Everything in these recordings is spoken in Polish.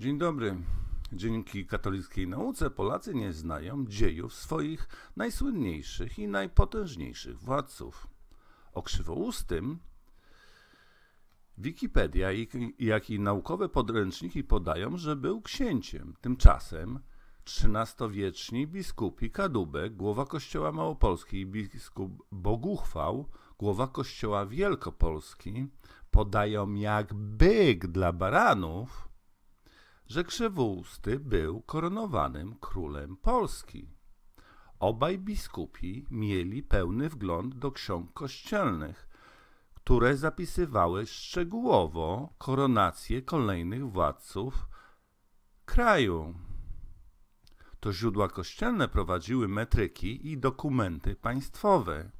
Dzień dobry. Dzięki katolickiej nauce Polacy nie znają dziejów swoich najsłynniejszych i najpotężniejszych władców. O krzywoustym Wikipedia, jak i naukowe podręczniki podają, że był księciem. Tymczasem XIII-wieczni biskupi Kadubek, głowa kościoła małopolski i biskup Boguchwał, głowa kościoła wielkopolski, podają jak byk dla baranów – że Krzywousty był koronowanym królem Polski. Obaj biskupi mieli pełny wgląd do ksiąg kościelnych, które zapisywały szczegółowo koronację kolejnych władców kraju. To źródła kościelne prowadziły metryki i dokumenty państwowe.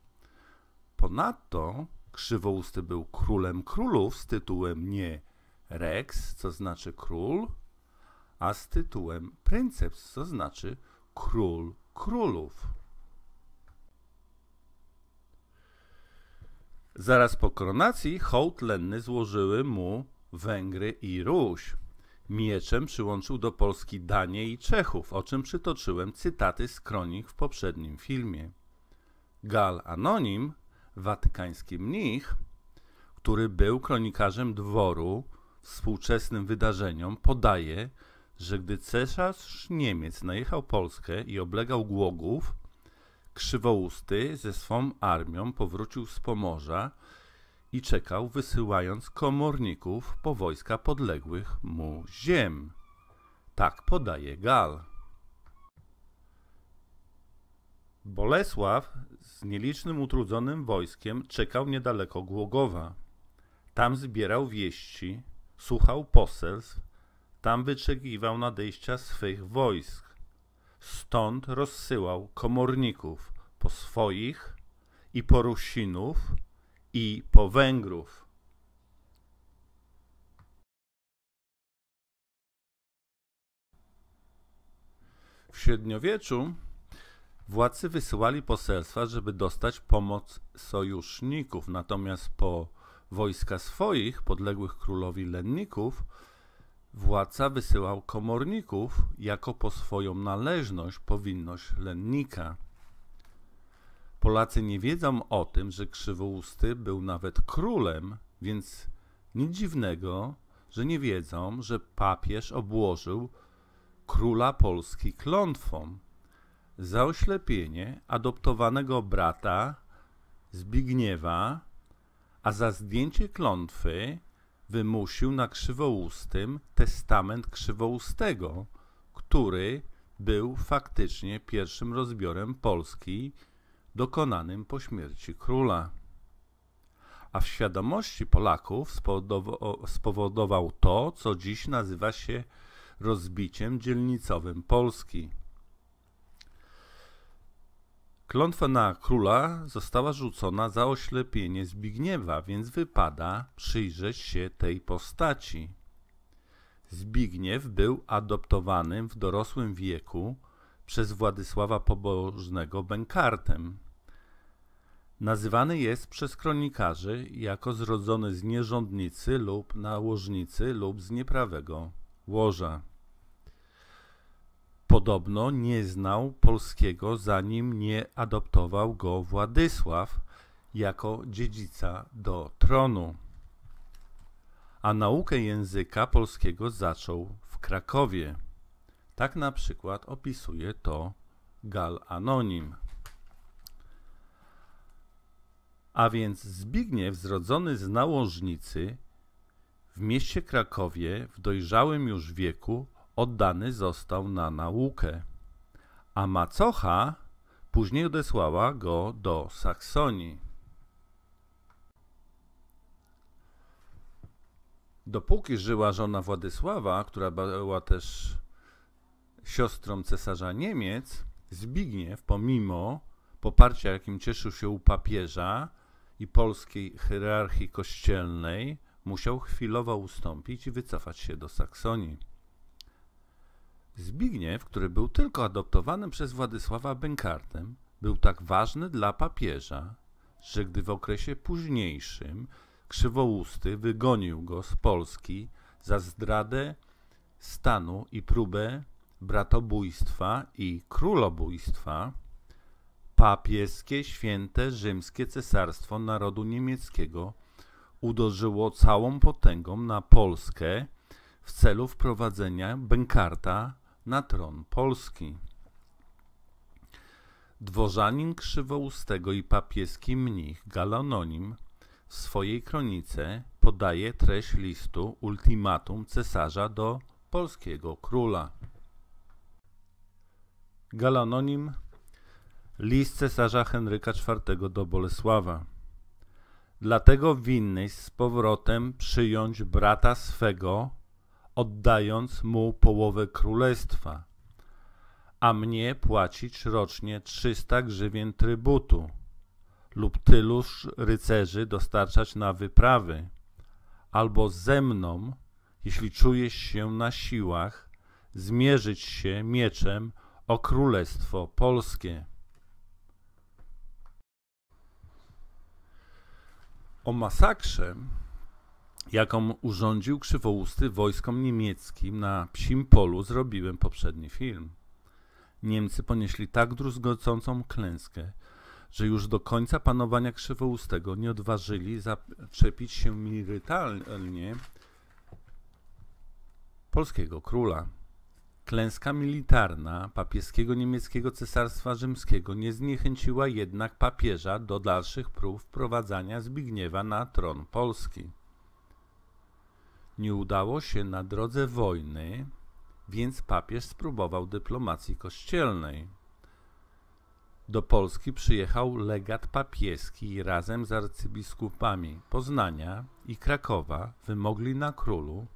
Ponadto Krzywousty był królem królów z tytułem nie rex, co znaczy król, a z tytułem Princeps, co znaczy Król Królów. Zaraz po koronacji hołd lenny złożyły mu Węgry i Ruś. Mieczem przyłączył do Polski Danię i Czechów, o czym przytoczyłem cytaty z kronik w poprzednim filmie. Gal Anonim, watykański mnich, który był kronikarzem dworu, współczesnym wydarzeniom, podaje, że gdy cesarz Niemiec najechał Polskę i oblegał Głogów, Krzywousty ze swą armią powrócił z Pomorza i czekał, wysyłając komorników po wojska podległych mu ziem. Tak podaje Gal. Bolesław z nielicznym utrudzonym wojskiem czekał niedaleko Głogowa. Tam zbierał wieści, słuchał poselstw tam wyczekiwał nadejścia swych wojsk. Stąd rozsyłał komorników po swoich i po Rusinów i po Węgrów. W średniowieczu władcy wysyłali poselstwa, żeby dostać pomoc sojuszników, natomiast po wojska swoich, podległych królowi lenników, Władca wysyłał komorników jako po swoją należność powinność lennika. Polacy nie wiedzą o tym, że Krzywousty był nawet królem, więc nic dziwnego, że nie wiedzą, że papież obłożył króla Polski klątwą za oślepienie adoptowanego brata Zbigniewa, a za zdjęcie klątwy wymusił na Krzywoustym testament Krzywoustego, który był faktycznie pierwszym rozbiorem Polski dokonanym po śmierci króla. A w świadomości Polaków spowodował to, co dziś nazywa się rozbiciem dzielnicowym Polski. Klątwa na króla została rzucona za oślepienie Zbigniewa, więc wypada przyjrzeć się tej postaci. Zbigniew był adoptowanym w dorosłym wieku przez Władysława Pobożnego Bękartem. Nazywany jest przez kronikarzy jako zrodzony z nierządnicy lub nałożnicy lub z nieprawego łoża podobno nie znał polskiego, zanim nie adoptował go Władysław jako dziedzica do tronu. A naukę języka polskiego zaczął w Krakowie. Tak na przykład opisuje to Gal Anonim. A więc Zbigniew, zrodzony z nałożnicy, w mieście Krakowie w dojrzałym już wieku oddany został na naukę, a macocha później odesłała go do Saksonii. Dopóki żyła żona Władysława, która była też siostrą cesarza Niemiec, Zbigniew, pomimo poparcia, jakim cieszył się u papieża i polskiej hierarchii kościelnej, musiał chwilowo ustąpić i wycofać się do Saksonii. Zbigniew, który był tylko adoptowanym przez Władysława Bękartem, był tak ważny dla papieża, że gdy w okresie późniejszym Krzywousty wygonił go z Polski za zdradę stanu i próbę bratobójstwa i królobójstwa, papieskie święte rzymskie cesarstwo narodu niemieckiego uderzyło całą potęgą na Polskę w celu wprowadzenia Bękarta na tron Polski. Dworzanin Krzywoustego i papieski mnich Galanonim w swojej kronice podaje treść listu ultimatum cesarza do polskiego króla. Galanonim, List cesarza Henryka IV do Bolesława. Dlatego winnyś z powrotem przyjąć brata swego oddając mu połowę królestwa, a mnie płacić rocznie 300 grzywien trybutu lub tyluż rycerzy dostarczać na wyprawy, albo ze mną, jeśli czujesz się na siłach, zmierzyć się mieczem o królestwo polskie. O masakrze jaką urządził krzywousty wojskom niemieckim na psim polu, zrobiłem poprzedni film. Niemcy ponieśli tak druzgocącą klęskę, że już do końca panowania krzywoustego nie odważyli zaczepić się militarnie polskiego króla. Klęska militarna papieskiego niemieckiego cesarstwa rzymskiego nie zniechęciła jednak papieża do dalszych prób wprowadzania Zbigniewa na tron Polski. Nie udało się na drodze wojny, więc papież spróbował dyplomacji kościelnej. Do Polski przyjechał legat papieski i razem z arcybiskupami Poznania i Krakowa wymogli na królu,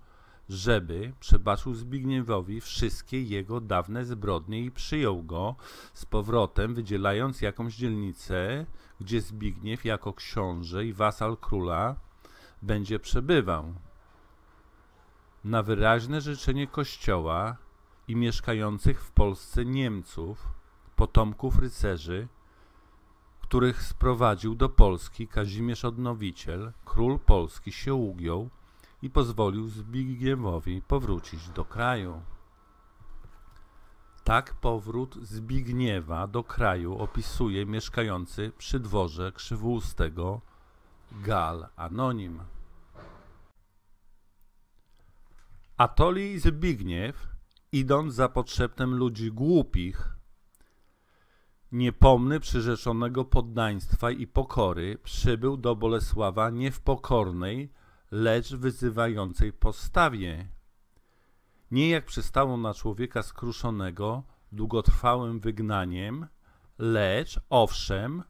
żeby przebaczył Zbigniewowi wszystkie jego dawne zbrodnie i przyjął go z powrotem, wydzielając jakąś dzielnicę, gdzie Zbigniew jako książę i wasal króla będzie przebywał na wyraźne życzenie Kościoła i mieszkających w Polsce Niemców, potomków rycerzy, których sprowadził do Polski Kazimierz Odnowiciel, król Polski się ugiął i pozwolił Zbigniewowi powrócić do kraju. Tak powrót Zbigniewa do kraju opisuje mieszkający przy dworze Krzywłustego Gal Anonim. Atoli i Zbigniew, idąc za potrzebnem ludzi głupich, niepomny przyrzeczonego poddaństwa i pokory, przybył do Bolesława nie w pokornej, lecz wyzywającej postawie. Nie jak przystało na człowieka skruszonego długotrwałym wygnaniem, lecz owszem,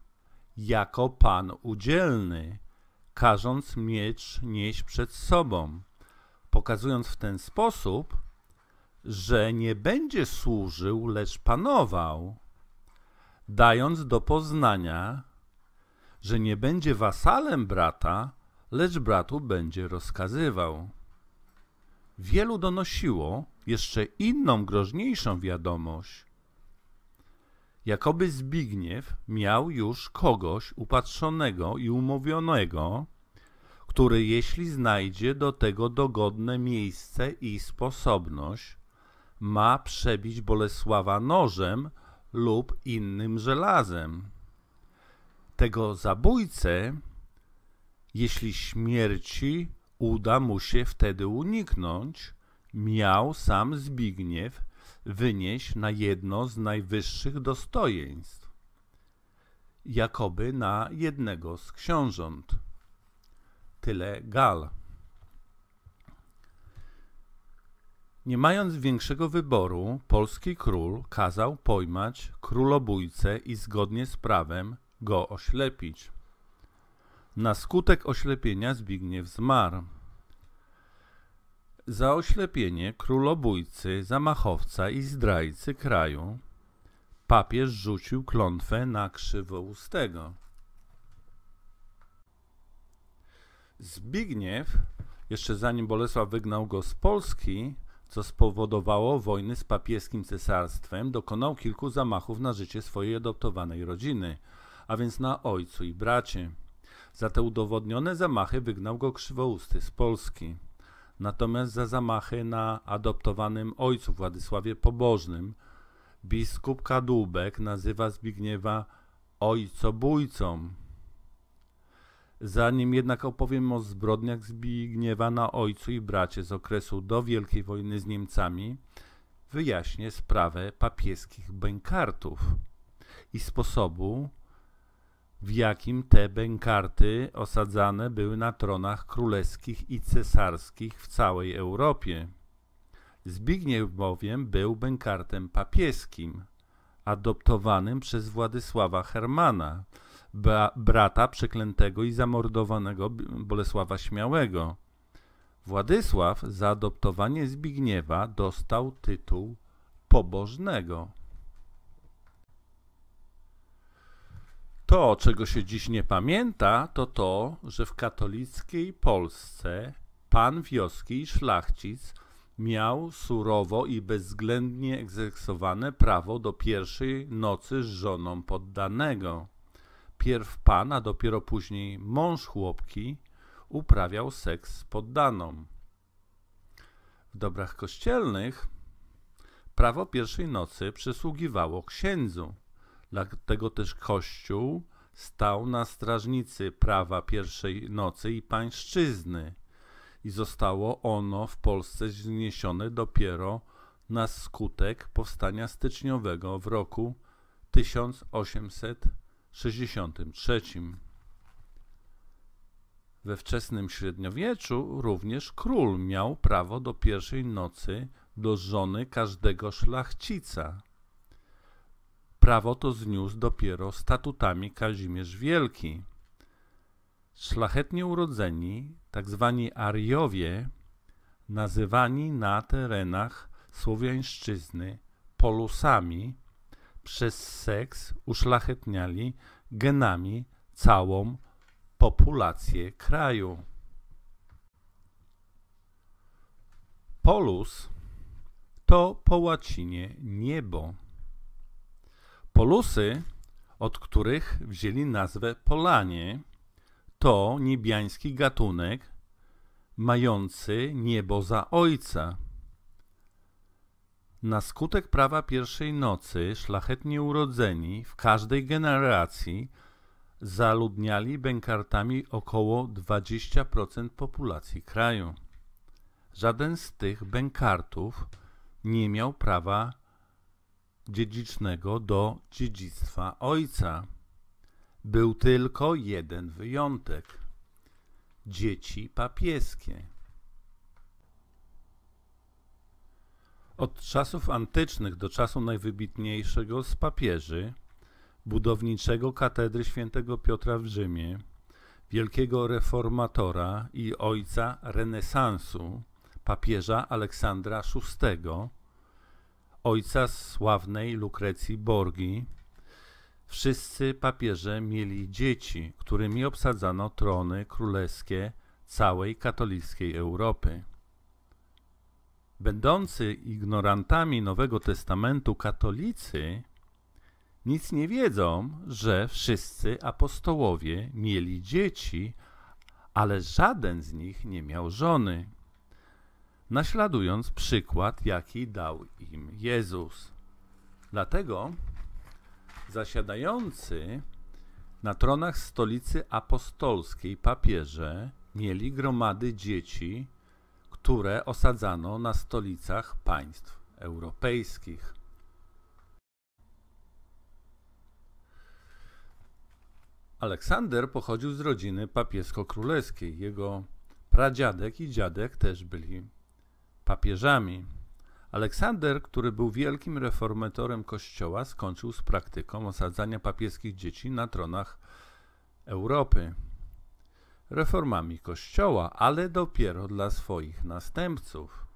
jako pan udzielny, każąc miecz nieść przed sobą pokazując w ten sposób, że nie będzie służył, lecz panował, dając do poznania, że nie będzie wasalem brata, lecz bratu będzie rozkazywał. Wielu donosiło jeszcze inną, groźniejszą wiadomość. Jakoby Zbigniew miał już kogoś upatrzonego i umówionego, który jeśli znajdzie do tego dogodne miejsce i sposobność, ma przebić Bolesława nożem lub innym żelazem. Tego zabójcę, jeśli śmierci uda mu się wtedy uniknąć, miał sam Zbigniew wynieść na jedno z najwyższych dostojeństw, jakoby na jednego z książąt tyle gal. Nie mając większego wyboru, polski król kazał pojmać królobójcę i zgodnie z prawem go oślepić. Na skutek oślepienia Zbigniew zmarł. Za oślepienie królobójcy, zamachowca i zdrajcy kraju papież rzucił klątwę na ustego. Zbigniew, jeszcze zanim Bolesław wygnał go z Polski, co spowodowało wojny z papieskim cesarstwem, dokonał kilku zamachów na życie swojej adoptowanej rodziny, a więc na ojcu i bracie. Za te udowodnione zamachy wygnał go Krzywousty z Polski. Natomiast za zamachy na adoptowanym ojcu Władysławie Pobożnym biskup Kadłubek nazywa Zbigniewa ojcobójcą. Zanim jednak opowiem o zbrodniach Zbigniewa na ojcu i bracie z okresu do Wielkiej Wojny z Niemcami, wyjaśnię sprawę papieskich bękartów i sposobu, w jakim te bękarty osadzane były na tronach królewskich i cesarskich w całej Europie. Zbigniew bowiem był bękartem papieskim, adoptowanym przez Władysława Hermana – brata przeklętego i zamordowanego Bolesława Śmiałego. Władysław za adoptowanie Zbigniewa dostał tytuł pobożnego. To, czego się dziś nie pamięta, to to, że w katolickiej Polsce pan wioski i szlachcic miał surowo i bezwzględnie egzekwowane prawo do pierwszej nocy z żoną poddanego pierw pan, a dopiero później mąż chłopki uprawiał seks z poddaną. W dobrach kościelnych prawo pierwszej nocy przysługiwało księdzu. Dlatego też Kościół stał na strażnicy prawa pierwszej nocy i pańszczyzny i zostało ono w Polsce zniesione dopiero na skutek powstania styczniowego w roku 1800. 63. We wczesnym średniowieczu również król miał prawo do pierwszej nocy do żony każdego szlachcica. Prawo to zniósł dopiero statutami Kazimierz Wielki. Szlachetnie urodzeni, tzw. Tak Ariowie, nazywani na terenach Słowiańszczyzny Polusami, przez seks uszlachetniali genami całą populację kraju. Polus to po łacinie niebo. Polusy, od których wzięli nazwę Polanie, to niebiański gatunek mający niebo za ojca – na skutek prawa pierwszej nocy szlachetnie urodzeni w każdej generacji zaludniali bękartami około 20% populacji kraju. Żaden z tych bękartów nie miał prawa dziedzicznego do dziedzictwa ojca. Był tylko jeden wyjątek dzieci papieskie. Od czasów antycznych do czasu najwybitniejszego z papieży, budowniczego katedry świętego Piotra w Rzymie, wielkiego reformatora i ojca renesansu, papieża Aleksandra VI, ojca sławnej Lukrecji Borgi, wszyscy papieże mieli dzieci, którymi obsadzano trony królewskie całej katolickiej Europy. Będący ignorantami Nowego Testamentu katolicy nic nie wiedzą, że wszyscy apostołowie mieli dzieci, ale żaden z nich nie miał żony, naśladując przykład, jaki dał im Jezus. Dlatego zasiadający na tronach stolicy apostolskiej papieże mieli gromady dzieci które osadzano na stolicach państw europejskich. Aleksander pochodził z rodziny papiesko-królewskiej. Jego pradziadek i dziadek też byli papieżami. Aleksander, który był wielkim reformatorem kościoła, skończył z praktyką osadzania papieskich dzieci na tronach Europy reformami Kościoła, ale dopiero dla swoich następców.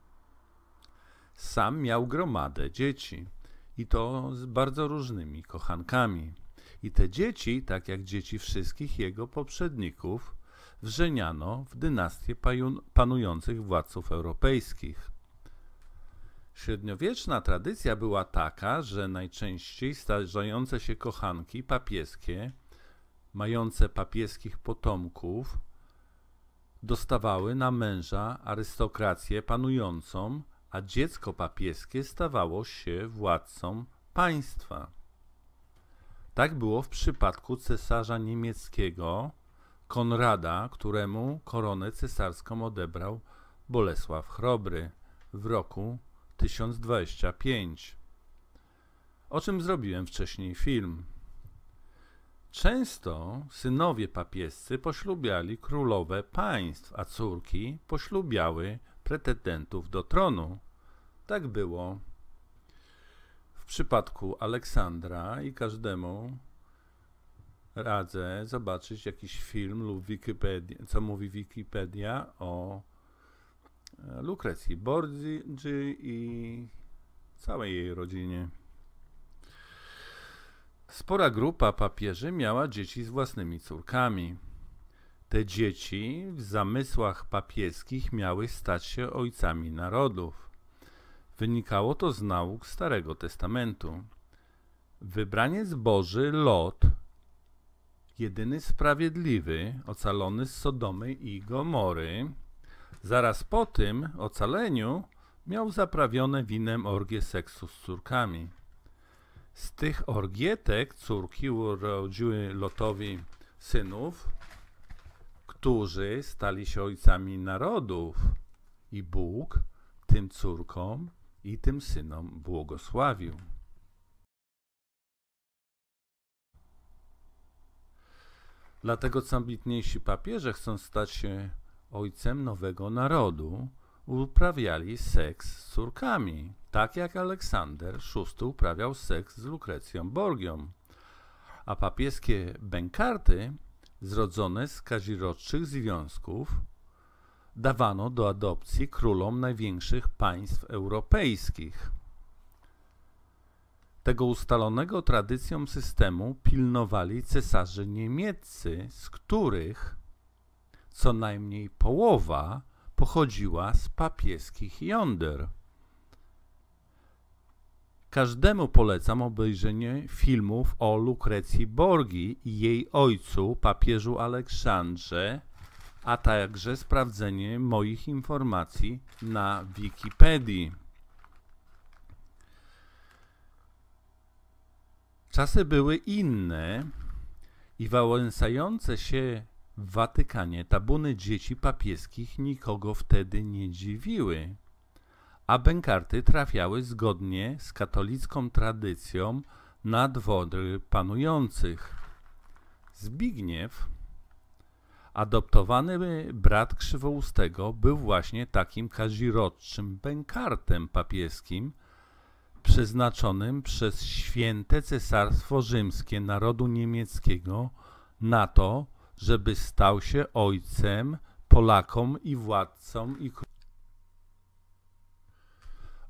Sam miał gromadę dzieci i to z bardzo różnymi kochankami. I te dzieci, tak jak dzieci wszystkich jego poprzedników, wrzeniano w dynastię panujących władców europejskich. Średniowieczna tradycja była taka, że najczęściej starzające się kochanki papieskie, mające papieskich potomków, dostawały na męża arystokrację panującą, a dziecko papieskie stawało się władcą państwa. Tak było w przypadku cesarza niemieckiego Konrada, któremu koronę cesarską odebrał Bolesław Chrobry w roku 1025, o czym zrobiłem wcześniej film. Często synowie papiescy poślubiali królowe państw, a córki poślubiały pretendentów do tronu. Tak było w przypadku Aleksandra i każdemu radzę zobaczyć jakiś film lub Wikipedia, co mówi Wikipedia o e, Lukrecji Borgi i całej jej rodzinie. Spora grupa papieży miała dzieci z własnymi córkami. Te dzieci w zamysłach papieskich miały stać się ojcami narodów. Wynikało to z nauk Starego Testamentu. Wybranie z Boży Lot, jedyny sprawiedliwy, ocalony z Sodomy i Gomory, zaraz po tym ocaleniu miał zaprawione winem orgie seksu z córkami. Z tych orgietek córki urodziły Lotowi synów, którzy stali się ojcami narodów i Bóg tym córkom i tym synom błogosławił. Dlatego co ambitniejsi papieże, chcą stać się ojcem nowego narodu, uprawiali seks z córkami tak jak Aleksander VI uprawiał seks z Lukrecją Borgią, a papieskie bękarty zrodzone z kazirodczych związków dawano do adopcji królom największych państw europejskich. Tego ustalonego tradycją systemu pilnowali cesarze niemieccy, z których co najmniej połowa pochodziła z papieskich jąder. Każdemu polecam obejrzenie filmów o Lukrecji Borgi i jej ojcu, papieżu Aleksandrze, a także sprawdzenie moich informacji na Wikipedii. Czasy były inne i wałęsające się w Watykanie tabuny dzieci papieskich nikogo wtedy nie dziwiły a bękarty trafiały zgodnie z katolicką tradycją na dwory panujących. Zbigniew, adoptowany brat Krzywoustego, był właśnie takim kazirodczym bękartem papieskim, przeznaczonym przez święte cesarstwo rzymskie narodu niemieckiego na to, żeby stał się ojcem Polakom i władcom i królom.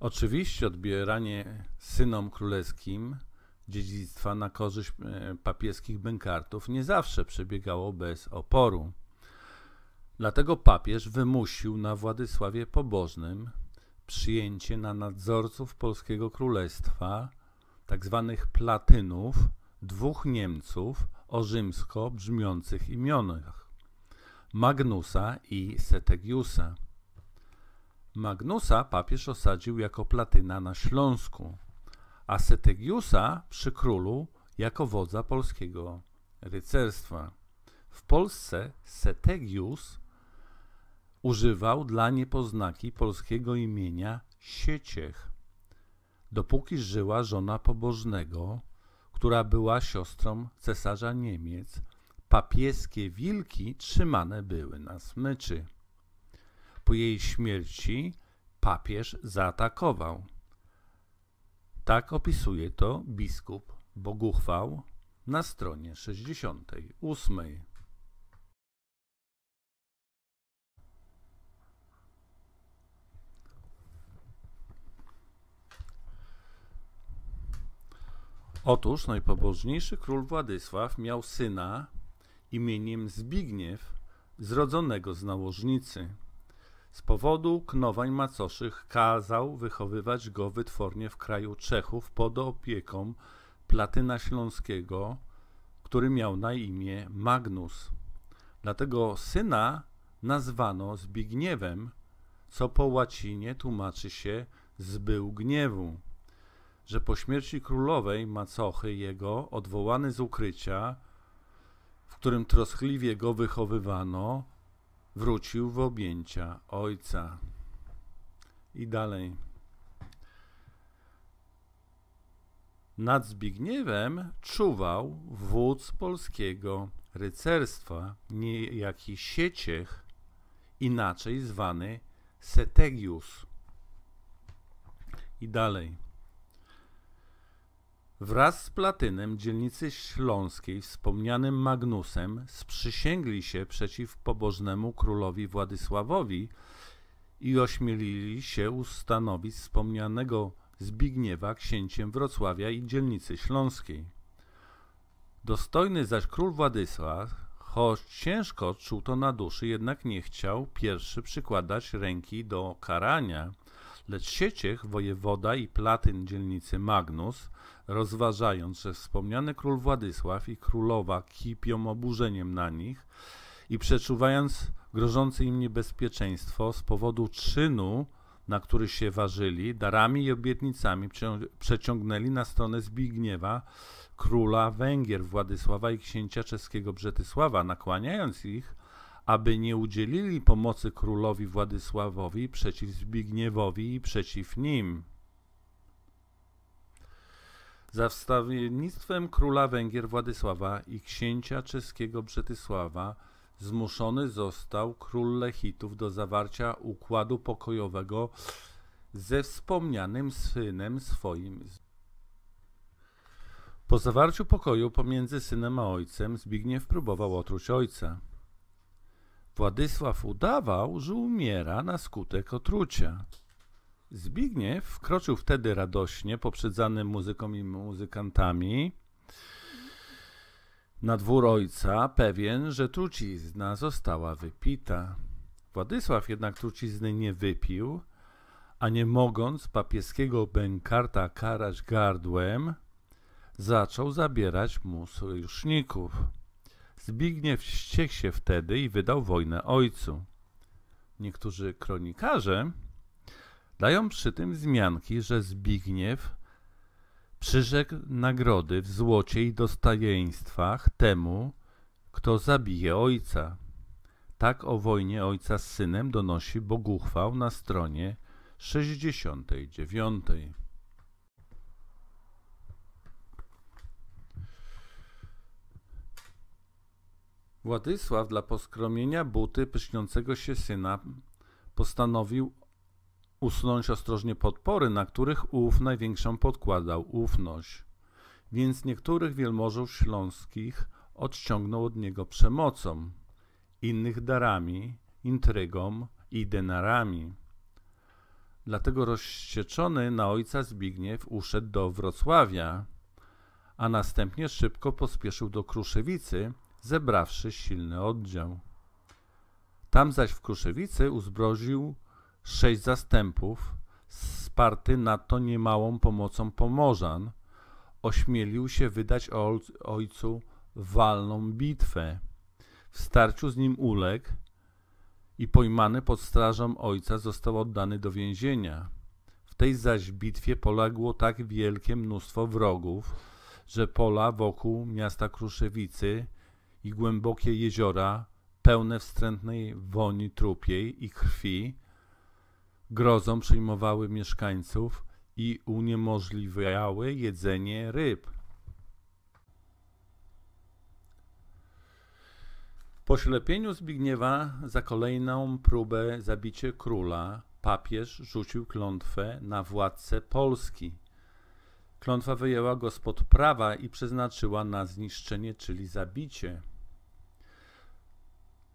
Oczywiście odbieranie synom królewskim dziedzictwa na korzyść e, papieskich bękartów nie zawsze przebiegało bez oporu. Dlatego papież wymusił na Władysławie Pobożnym przyjęcie na nadzorców polskiego królestwa, tzw. Tak platynów, dwóch Niemców o rzymsko brzmiących imionach Magnusa i Setegiusa. Magnusa papież osadził jako platyna na Śląsku, a Setegiusa przy królu jako wodza polskiego rycerstwa. W Polsce Setegius używał dla niepoznaki polskiego imienia Sieciech, dopóki żyła żona pobożnego, która była siostrą cesarza Niemiec, papieskie wilki trzymane były na smyczy po jej śmierci papież zaatakował. Tak opisuje to biskup Boguchwał na stronie 68. Otóż najpobożniejszy król Władysław miał syna imieniem Zbigniew, zrodzonego z nałożnicy. Z powodu knowań macoszych kazał wychowywać go wytwornie w kraju Czechów pod opieką Platyna Śląskiego, który miał na imię Magnus. Dlatego syna nazwano Zbigniewem, co po łacinie tłumaczy się zbył gniewu, że po śmierci królowej macochy jego, odwołany z ukrycia, w którym troskliwie go wychowywano, wrócił w objęcia Ojca. I dalej. Nad Zbigniewem czuwał wódz polskiego rycerstwa, niejaki Sieciech, inaczej zwany Setegius. I dalej. Wraz z Platynem dzielnicy śląskiej wspomnianym Magnusem sprzysięgli się przeciw pobożnemu królowi Władysławowi i ośmielili się ustanowić wspomnianego Zbigniewa księciem Wrocławia i dzielnicy śląskiej. Dostojny zaś król Władysław, choć ciężko czuł to na duszy, jednak nie chciał pierwszy przykładać ręki do karania – Lecz Sieciech, wojewoda i Platyn dzielnicy Magnus, rozważając, że wspomniany król Władysław i królowa kipią oburzeniem na nich i przeczuwając grożące im niebezpieczeństwo z powodu czynu, na który się ważyli, darami i obietnicami przeciągnęli na stronę Zbigniewa, króla Węgier Władysława i księcia czeskiego Brzetysława, nakłaniając ich aby nie udzielili pomocy królowi Władysławowi przeciw Zbigniewowi i przeciw nim. Za wstawiennictwem króla Węgier Władysława i księcia czeskiego Brzetysława zmuszony został król Lechitów do zawarcia układu pokojowego ze wspomnianym synem swoim. Po zawarciu pokoju pomiędzy synem a ojcem Zbigniew próbował otruć ojca. Władysław udawał, że umiera na skutek otrucia. Zbigniew wkroczył wtedy radośnie, poprzedzany muzyką i muzykantami, na dwór ojca, pewien, że trucizna została wypita. Władysław jednak trucizny nie wypił, a nie mogąc papieskiego bękarta karać gardłem, zaczął zabierać mu sojuszników. Zbigniew wściekł się wtedy i wydał wojnę ojcu. Niektórzy kronikarze dają przy tym wzmianki, że Zbigniew przyrzekł nagrody w złocie i dostajeństwach temu, kto zabije ojca. Tak o wojnie ojca z synem donosi Boguchwał na stronie 69. Władysław dla poskromienia buty pyszniącego się syna postanowił usunąć ostrożnie podpory, na których ów największą podkładał ufność. Więc niektórych wielmożów śląskich odciągnął od niego przemocą, innych darami, intrygą i denarami. Dlatego rozścieczony na ojca Zbigniew uszedł do Wrocławia, a następnie szybko pospieszył do Kruszewicy, zebrawszy silny oddział. Tam zaś w Kruszewicy uzbroził sześć zastępów, sparty nadto niemałą pomocą Pomorzan, ośmielił się wydać ojcu walną bitwę. W starciu z nim uległ i pojmany pod strażą ojca został oddany do więzienia. W tej zaś bitwie poległo tak wielkie mnóstwo wrogów, że pola wokół miasta Kruszewicy i głębokie jeziora, pełne wstrętnej woni trupiej i krwi, grozą przyjmowały mieszkańców i uniemożliwiały jedzenie ryb. Po ślepieniu Zbigniewa za kolejną próbę zabicie króla papież rzucił klątwę na władcę Polski. Klątwa wyjęła go spod prawa i przeznaczyła na zniszczenie, czyli zabicie.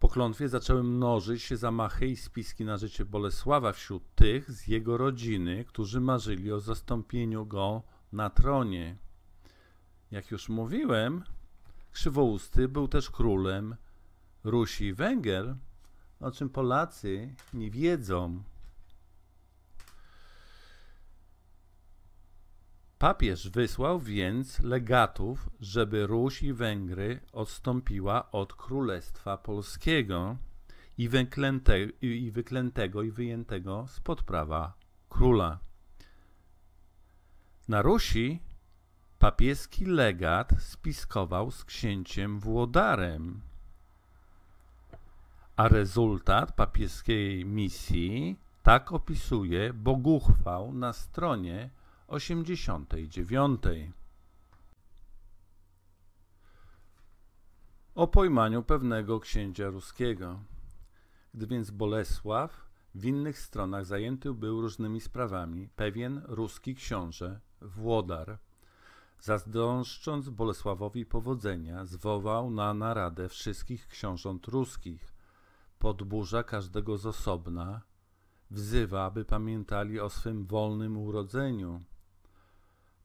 Po klątwie zaczęły mnożyć się zamachy i spiski na życie Bolesława wśród tych z jego rodziny, którzy marzyli o zastąpieniu go na tronie. Jak już mówiłem, Krzywousty był też królem Rusi i Węgier, o czym Polacy nie wiedzą. Papież wysłał więc legatów, żeby Ruś i Węgry odstąpiła od Królestwa Polskiego i, i wyklętego i wyjętego spod prawa króla. Na Rusi papieski legat spiskował z księciem Włodarem, a rezultat papieskiej misji tak opisuje Boguchwał na stronie 89. O pojmaniu pewnego księcia ruskiego. Gdy więc Bolesław w innych stronach zajęty był różnymi sprawami, pewien ruski książę, Włodar, zazdroszcząc Bolesławowi powodzenia, zwołał na naradę wszystkich książąt ruskich, podburza każdego z osobna, wzywa, aby pamiętali o swym wolnym urodzeniu –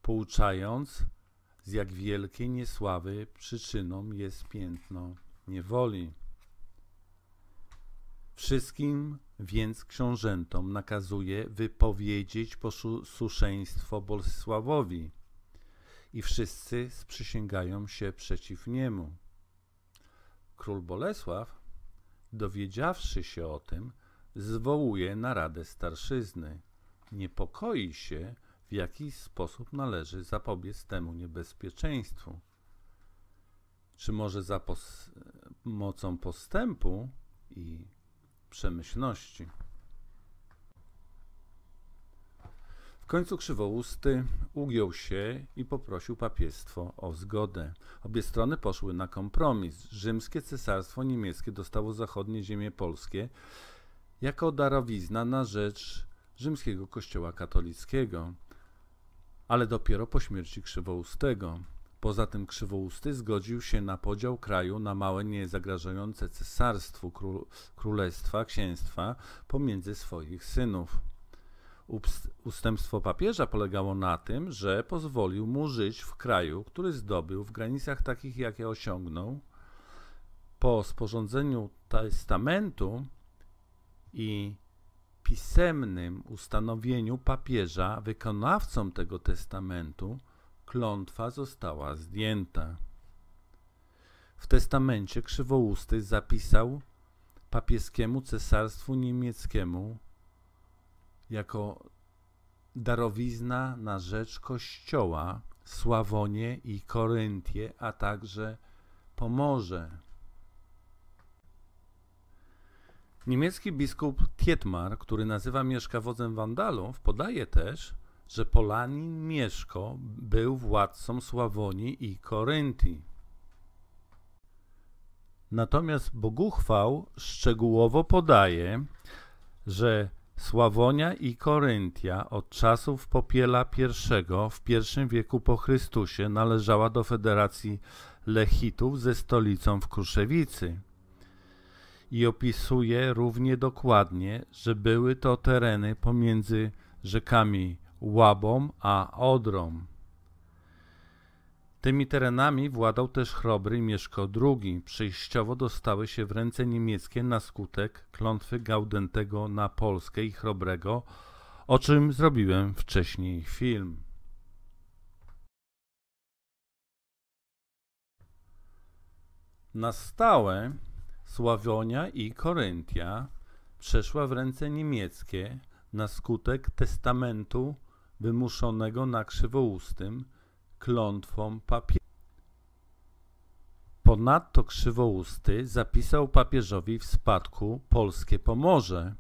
pouczając, z jak wielkiej niesławy przyczyną jest piętno niewoli. Wszystkim więc książętom nakazuje wypowiedzieć posłuszeństwo Bolesławowi i wszyscy sprzysięgają się przeciw niemu. Król Bolesław, dowiedziawszy się o tym, zwołuje naradę starszyzny. Niepokoi się, w jaki sposób należy zapobiec temu niebezpieczeństwu. Czy może za pos mocą postępu i przemyślności? W końcu Krzywousty ugiął się i poprosił papiestwo o zgodę. Obie strony poszły na kompromis. Rzymskie Cesarstwo Niemieckie dostało zachodnie ziemie polskie jako darowizna na rzecz rzymskiego kościoła katolickiego ale dopiero po śmierci Krzywoustego. Poza tym Krzywousty zgodził się na podział kraju na małe, niezagrażające cesarstwu król, królestwa, księstwa pomiędzy swoich synów. Ustępstwo papieża polegało na tym, że pozwolił mu żyć w kraju, który zdobył w granicach takich, jakie osiągnął. Po sporządzeniu testamentu i pisemnym ustanowieniu papieża wykonawcą tego testamentu klątwa została zdjęta. W testamencie Krzywousty zapisał papieskiemu cesarstwu niemieckiemu jako darowizna na rzecz Kościoła Sławonie i Koryntie, a także Pomorze Niemiecki biskup Tietmar, który nazywa Mieszka wodzem Wandalów, podaje też, że Polanin Mieszko był władcą Sławonii i Koryntii. Natomiast Boguchwał szczegółowo podaje, że Sławonia i Koryntia od czasów Popiela I w I wieku po Chrystusie należała do Federacji Lechitów ze stolicą w Kruszewicy i opisuje równie dokładnie, że były to tereny pomiędzy rzekami Łabą a Odrą. Tymi terenami władał też chrobry Mieszko II. Przejściowo dostały się w ręce niemieckie na skutek klątwy Gaudentego na Polskę i chrobrego, o czym zrobiłem wcześniej film. Na stałe Sławonia i Koryntia przeszła w ręce niemieckie na skutek testamentu wymuszonego na Krzywoustym klątwą papieża. Ponadto Krzywousty zapisał papieżowi w spadku polskie Pomorze,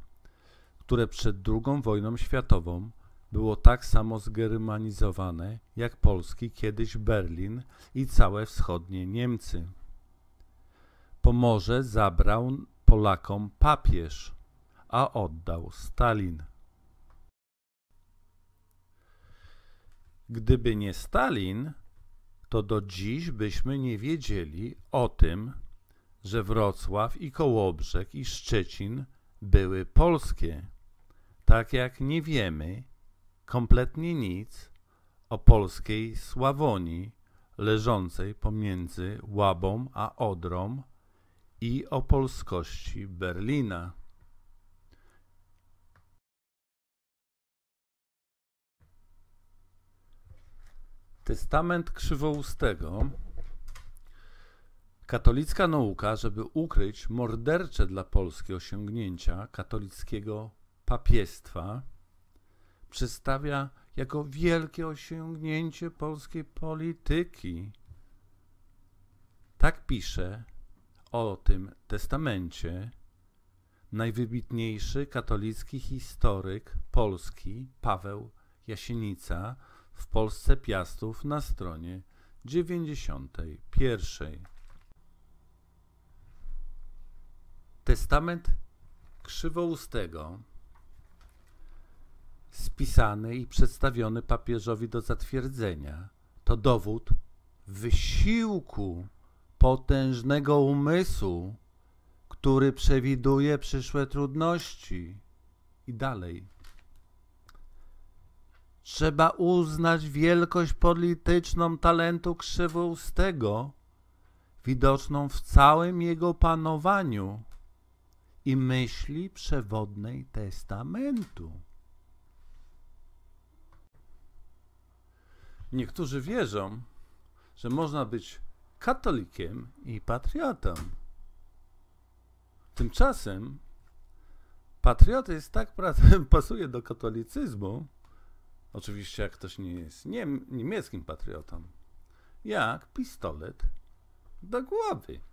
które przed II wojną światową było tak samo zgermanizowane jak polski kiedyś Berlin i całe wschodnie Niemcy. Pomorze zabrał Polakom papież, a oddał Stalin. Gdyby nie Stalin, to do dziś byśmy nie wiedzieli o tym, że Wrocław i Kołobrzeg i Szczecin były polskie, tak jak nie wiemy kompletnie nic o polskiej Sławonii leżącej pomiędzy Łabą a Odrą i o polskości Berlina. Testament Krzywoustego Katolicka nauka, żeby ukryć mordercze dla Polski osiągnięcia katolickiego papiestwa, przedstawia jako wielkie osiągnięcie polskiej polityki. Tak pisze o tym testamencie najwybitniejszy katolicki historyk Polski Paweł Jasienica w Polsce Piastów na stronie 91. Testament Krzywoustego spisany i przedstawiony papieżowi do zatwierdzenia to dowód wysiłku potężnego umysłu, który przewiduje przyszłe trudności. I dalej. Trzeba uznać wielkość polityczną talentu Krzywoustego, widoczną w całym jego panowaniu i myśli przewodnej testamentu. Niektórzy wierzą, że można być katolikiem i patriotą. Tymczasem patriotyzm tak pasuje do katolicyzmu, oczywiście jak ktoś nie jest niemieckim patriotą, jak pistolet do głowy.